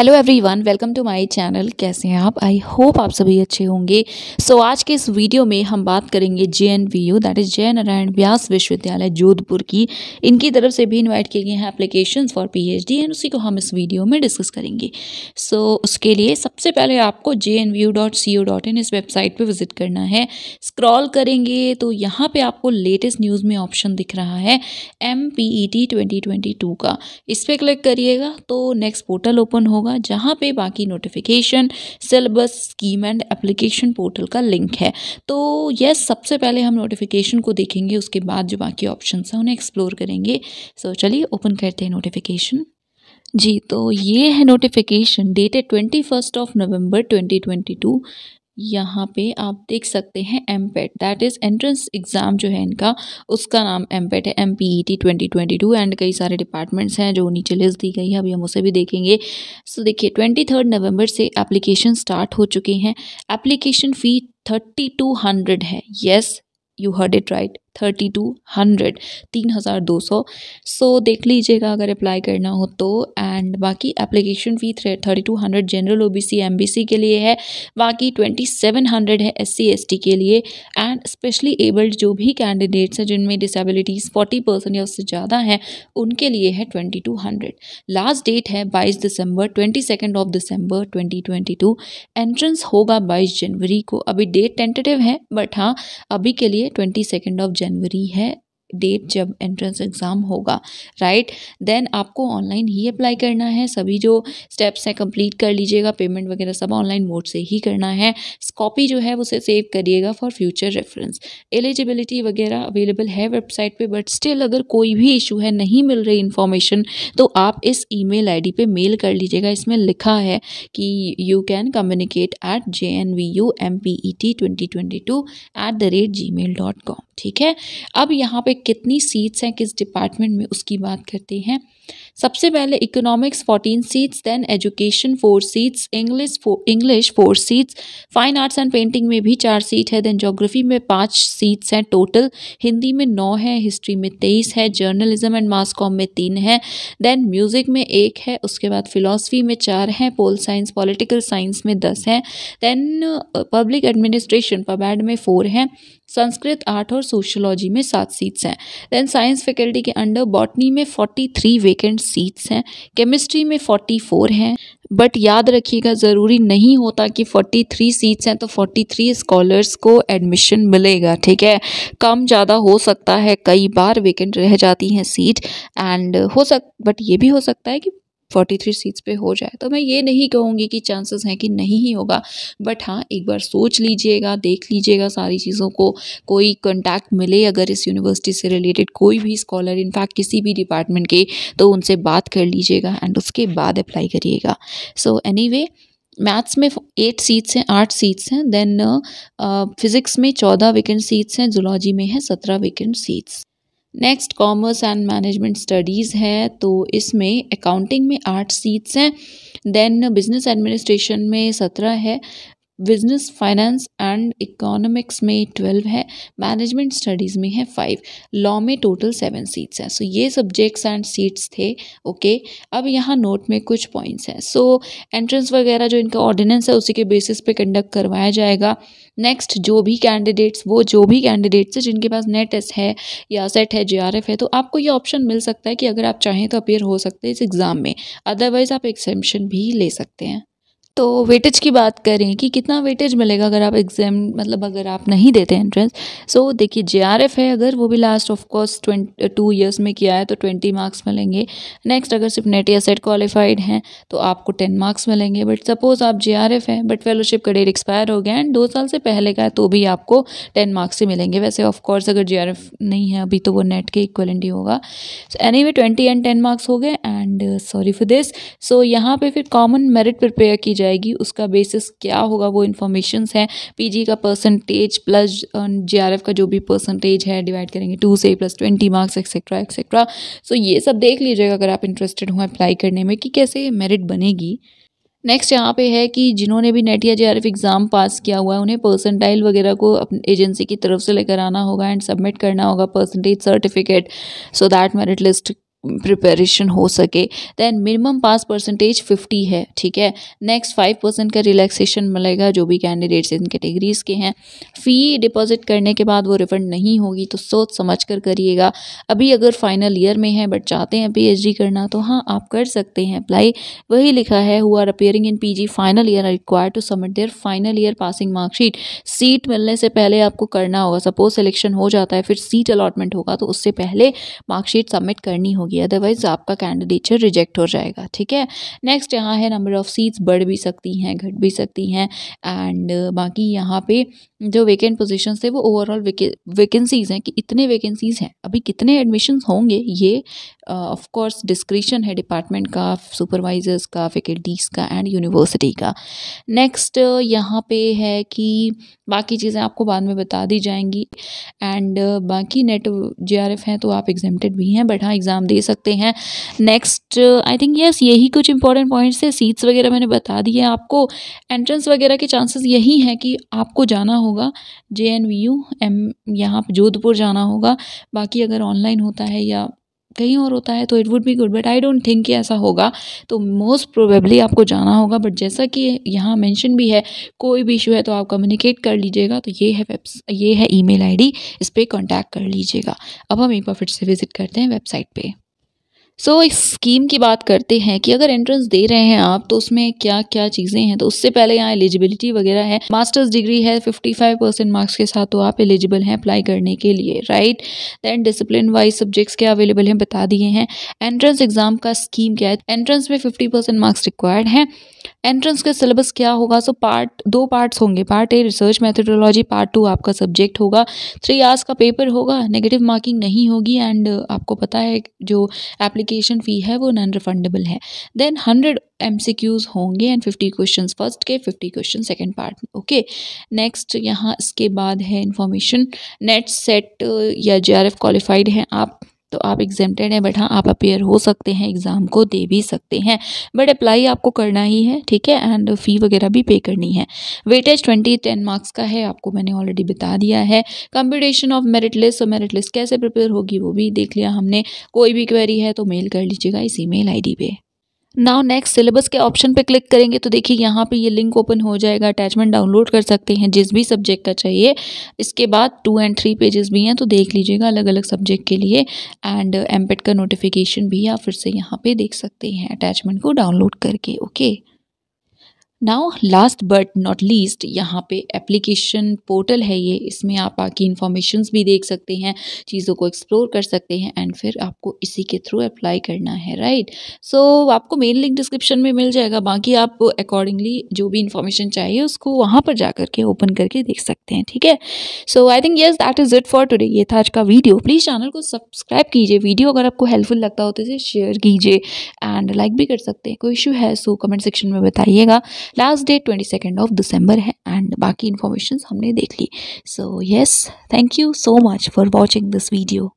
Hello everyone welcome to my channel कैसे हैं आप आई होप आप सभी अच्छे होंगे सो so, आज के इस वीडियो में हम बात करेंगे J N V U that is Jai Narayan व्यास विश्वविद्यालय जोधपुर की इनकी तरफ से भी इनवाइट किए गए हैं एप्लीकेशन फॉर पीएचडी एंड उसी को हम इस वीडियो में डिस्कस करेंगे सो so, उसके लिए सबसे पहले आपको J N V U dot C dot in इस वेबसाइट पर विजिट करना है स्क्रॉल करेंगे तो यहाँ पर आपको लेटेस्ट न्यूज़ में ऑप्शन दिख रहा है M P E T twenty twenty two का इस पर क्लिक करिएगा तो नेक्स्ट पोर्टल ओपन होगा दूंगा जहाँ पे बाकी notification syllabus scheme and application portal का लिंक है तो यस सबसे पहले हम नोटिफिकेशन को देखेंगे उसके बाद जो बाकी ऑप्शन हैं उन्हें एक्सप्लोर करेंगे सो so, चलिए ओपन करते हैं नोटिफिकेशन जी तो ये है notification dated twenty first of November 2022 यहाँ पे आप देख सकते हैं M PET that is entrance exam जो है इनका उसका नाम एम पेट है M P E T twenty twenty two and कई सारे डिपार्टमेंट्स हैं जो नीचे लिस्ट दी गई है अभी हम उसे भी देखेंगे सो so, देखिए ट्वेंटी थर्ड नवम्बर से एप्लीकेशन स्टार्ट हो चुके हैं application fee thirty two hundred है yes you heard it right thirty two hundred तीन हज़ार दो सौ सो देख लीजिएगा अगर अप्लाई करना हो तो एंड बाकी application fee thirty two hundred general O B C M B C के लिए है बाकी ट्वेंटी सेवन हंड्रेड है एस सी एस टी के लिए एंड स्पेशली एबल्ड जो भी कैंडिडेट्स हैं जिनमें डिसेबिलिटीज़ फोर्टी परसेंट या उससे ज़्यादा हैं उनके लिए है twenty two hundred last date है बाईस दिसंबर twenty second of December twenty twenty two entrance होगा बाईस जनवरी को अभी डेट टेंटेटिव है बट हाँ अभी के लिए ट्वेंटी सेकेंड ऑफ जनवरी है डेट हम्म। जब एंट्रेंस एग्ज़ाम होगा राइट देन आपको ऑनलाइन ही अप्लाई करना है सभी जो स्टेप्स हैं कंप्लीट कर लीजिएगा पेमेंट वगैरह सब ऑनलाइन मोड से ही करना है कॉपी जो है उसे सेव करिएगा फॉर फ्यूचर रेफरेंस एलिजिबिलिटी वगैरह अवेलेबल है वेबसाइट पे बट स्टिल अगर कोई भी इशू है नहीं मिल रही इन्फॉर्मेशन तो आप इस ई मेल पे मेल कर लीजिएगा इसमें लिखा है कि you can communicate at J N V U M P E T twenty twenty two at the rate Gmail dot com ठीक है अब यहाँ पे कितनी सीट्स हैं किस डिपार्टमेंट में उसकी बात करते हैं सबसे पहले economics fourteen seats then education four seats English English four seats fine arts and painting में भी चार सीट है देन जोग्राफी में पाँच सीट्स हैं टोटल हिंदी में नौ है हिस्ट्री में तेईस है जर्नलिज्म एंड मास कॉम में तीन है देन म्यूज़िक में एक है उसके बाद फिलोसफी में चार हैं पोल साइंस पॉलिटिकल साइंस में दस हैं देन पब्लिक एडमिनिस्ट्रेशन पबैड में फोर हैं संस्कृत आर्ट और सोशोलॉजी में सात सीट्स हैं देन साइंस फैकल्टी के अंडर बॉटनी में फोर्टी थ्री वेकेंट्स सीट्स हैं केमिस्ट्री में 44 हैं बट याद रखिएगा ज़रूरी नहीं होता कि 43 सीट्स हैं तो 43 स्कॉलर्स को एडमिशन मिलेगा ठीक है कम ज़्यादा हो सकता है कई बार वेकेंट रह जाती हैं सीट एंड हो सक बट ये भी हो सकता है कि फोर्टी थ्री सीट्स पे हो जाए तो मैं ये नहीं कहूँगी कि चांसेस हैं कि नहीं ही होगा बट हाँ एक बार सोच लीजिएगा देख लीजिएगा सारी चीज़ों को कोई कॉन्टैक्ट मिले अगर इस यूनिवर्सिटी से रिलेटेड कोई भी स्कॉलर इनफैक्ट किसी भी डिपार्टमेंट के तो उनसे बात कर लीजिएगा एंड उसके बाद अप्लाई करिएगा सो एनी वे मैथ्स में एट सीट्स हैं आठ सीट्स हैं देन फिज़िक्स uh, में चौदह वेकेंट सीट्स हैं जुलॉजी में है सत्रह vacant seats next commerce and management studies है तो इसमें अकाउंटिंग में आठ सीट्स हैं देन बिजनेस एडमिनिस्ट्रेशन में सत्रह है बिजनेस फाइनेंस एंड इकोनॉमिक्स में ट्वेल्व है मैनेजमेंट स्टडीज़ में है फाइव लॉ में टोटल सेवन सीट्स हैं सो ये सब्जेक्ट्स एंड सीट्स थे ओके okay? अब यहाँ नोट में कुछ पॉइंट्स हैं सो एंट्रेंस वगैरह जो इनका ऑर्डिनेंस है उसी के बेसिस पे कंडक्ट करवाया जाएगा नेक्स्ट जो भी कैंडिडेट्स वो जो भी कैंडिडेट्स हैं जिनके पास नेट एस है या सेट है जे है तो आपको ये ऑप्शन मिल सकता है कि अगर आप चाहें तो अपेयर हो सकते हैं इस एग्ज़ाम में अदरवाइज़ आप एक्सेम्पन भी ले सकते हैं तो वेटेज की बात करें कि कितना वेटेज मिलेगा अगर आप एग्ज़ाम मतलब अगर आप नहीं देते एंट्रेंस सो देखिए जे है अगर वो भी last of course twenty two years में किया है तो ट्वेंटी मार्क्स मिलेंगे नेक्स्ट अगर सिर्फ नेट या सेट क्वालिफाइड हैं तो आपको टेन मार्क्स मिलेंगे बट सपोज़ आप जे हैं बट फेलोशिप का डेट एक्सपायर हो गया एंड दो साल से पहले का है तो भी आपको टेन मार्क्स ही मिलेंगे वैसे ऑफकोर्स अगर जे नहीं है अभी तो वो नेट के इक्वलेंट ही होगा anyway twenty and ten marks हो गए and sorry for this so यहाँ पर फिर कॉमन मेरिट प्रिपेयर की जाए जाएगी उसका बेसिस क्या होगा वो इन्फॉर्मेशन है पीजी का परसेंटेज प्लस जेआरएफ का जो भी परसेंटेज है डिवाइड करेंगे टू से plus twenty marks etcetera etcetera so ये सब देख लीजिएगा अगर आप इंटरेस्टेड हों अप्लाई करने में कि कैसे मेरिट बनेगी नेक्स्ट यहाँ पे है कि जिन्होंने भी नेट या जे एग्ज़ाम पास किया हुआ है उन्हें परसेंटाइल वगैरह को अपनी एजेंसी की तरफ से लेकर आना होगा एंड सबमिट करना होगा percentage certificate so that merit list preparation हो सके then minimum pass percentage fifty है ठीक है नेक्स्ट फाइव परसेंट का रिलैक्सेशन मिलेगा जो भी कैंडिडेट्स इन कैटेगरीज़ के हैं फ़ी डिपॉजिट करने के बाद वो रिफंड नहीं होगी तो सोच समझ कर करिएगा अभी अगर फाइनल ईयर में है बट चाहते हैं पीएचडी करना तो हाँ आप कर सकते हैं अप्लाई वही लिखा है who are appearing in G final year require to submit their final year passing marksheet seat मिलने से पहले आपको करना होगा सपोज सिलेक्शन हो जाता है फिर सीट अलॉटमेंट होगा तो उससे पहले मार्कशीट सबमिट करनी होगी होगी अदरवाइज़ आपका कैंडिडेचर रिजेक्ट हो जाएगा ठीक है नेक्स्ट यहाँ है नंबर ऑफ़ सीट्स बढ़ भी सकती हैं घट भी सकती हैं एंड बाकी यहाँ पे जो वेकेंट पोजिशन है वो ओवरऑल वेकेंसीज़ हैं कि इतने वेकेंसीज़ हैं अभी कितने एडमिशन होंगे ये ऑफ कोर्स डिस्क्रिशन है डिपार्टमेंट का सुपरवाइजर्स का फैकल्टीज़ का एंड यूनिवर्सिटी का नेक्स्ट uh, यहाँ पे है कि बाकी चीज़ें आपको बाद में बता दी जाएंगी एंड uh, बाकी नेट जे आर एफ हैं तो आप एग्जामेटेड भी हैं बट हाँ एग्ज़ाम दे सकते हैं नेक्स्ट आई थिंक यस यही कुछ इंपॉर्टेंट पॉइंट्स है सीट्स वगैरह मैंने बता दी है आपको एंट्रेंस वगैरह के चांसेस यही हैं कि आपको जाना होगा J N V U M यहाँ जोधपुर जाना होगा बाकी अगर ऑनलाइन होता है या कहीं और होता है तो it would be good but I don't think कि ऐसा होगा तो मोस्ट प्रोबेबली आपको जाना होगा बट जैसा कि यहाँ मेंशन भी है कोई भी इशू है तो आप कम्युनिकेट कर लीजिएगा तो ये है वेब्स ये है ईमेल आईडी इस पर कॉन्टैक्ट कर लीजिएगा अब हम एक बार फिर से विज़िट करते हैं वेबसाइट पर सो so, इस स्कीम की बात करते हैं कि अगर एंट्रेंस दे रहे हैं आप तो उसमें क्या क्या चीज़ें हैं तो उससे पहले यहाँ एलिजिबिलिटी वगैरह है मास्टर्स डिग्री है 55 परसेंट मार्क्स के साथ तो आप एलिजिबल हैं अप्लाई करने के लिए right then discipline wise subjects क्या अवेलेबल हैं बता दिए हैं एंट्रेंस एग्जाम का स्कीम क्या है एंट्रेंस में फिफ्टी मार्क्स रिक्वायर्ड हैं एंट्रेंस का सिलेबस क्या होगा सो पार्ट दो पार्ट्स होंगे part A research methodology part two आपका सब्जेक्ट होगा थ्री आर्स का पेपर होगा नेगेटिव मार्किंग नहीं होगी एंड आपको पता है जो एप्लीकेशन एप्लीकेशन फ़ी है वो नॉन रिफंडेबल है then hundred M C Qs होंगे एंड फिफ्टी क्वेश्चन फर्स्ट के fifty question second part okay next यहाँ इसके बाद है इन्फॉर्मेशन नेट सेट या जे आर एफ क्वालिफाइड हैं आप तो आप एग्जेम्प्टेड हैं बट हाँ आप अपेयर हो सकते हैं एग्ज़ाम को दे भी सकते हैं बट अप्लाई आपको करना ही है ठीक है एंड फ़ी वगैरह भी पे करनी है वेटेज ट्वेंटी टेन मार्क्स का है आपको मैंने ऑलरेडी बता दिया है कम्पिटिशन ऑफ मेरिट लिस्ट और मेरिट लिस्ट कैसे प्रिपेयर होगी वो भी देख लिया हमने कोई भी क्वेरी है तो मेल कर लीजिएगा इस ईमेल आईडी पे नाउ नेक्स्ट सिलेबस के ऑप्शन पे क्लिक करेंगे तो देखिए यहाँ पे ये लिंक ओपन हो जाएगा अटैचमेंट डाउनलोड कर सकते हैं जिस भी सब्जेक्ट का चाहिए इसके बाद टू एंड थ्री पेजेस भी हैं तो देख लीजिएगा अलग अलग सब्जेक्ट के लिए एंड एमपेड का नोटिफिकेशन भी आप फिर से यहाँ पे देख सकते हैं अटैचमेंट को डाउनलोड करके okay okay? Now last but not least यहाँ पे एप्लीकेशन पोर्टल है ये इसमें आप आके इन्फॉर्मेशन भी देख सकते हैं चीज़ों को एक्सप्लोर कर सकते हैं एंड फिर आपको इसी के थ्रू अप्लाई करना है राइट सो so, आपको मेन लिंक डिस्क्रिप्शन में मिल जाएगा बाकी आप अकॉर्डिंगली जो भी इन्फॉर्मेशन चाहिए उसको वहाँ पर जा करके ओपन करके देख सकते हैं ठीक है so I think yes that is it for today ये था आज का वीडियो प्लीज़ चैनल को सब्सक्राइब कीजिए वीडियो अगर आपको हेल्पफुल लगता हो तो इसे शेयर कीजिए एंड लाइक भी कर सकते हैं कोई इशू है सो कमेंट सेक्शन में बताइएगा last date twenty second of December है एंड बाकी इन्फॉर्मेशन हमने देख ली so yes thank you so much for watching this video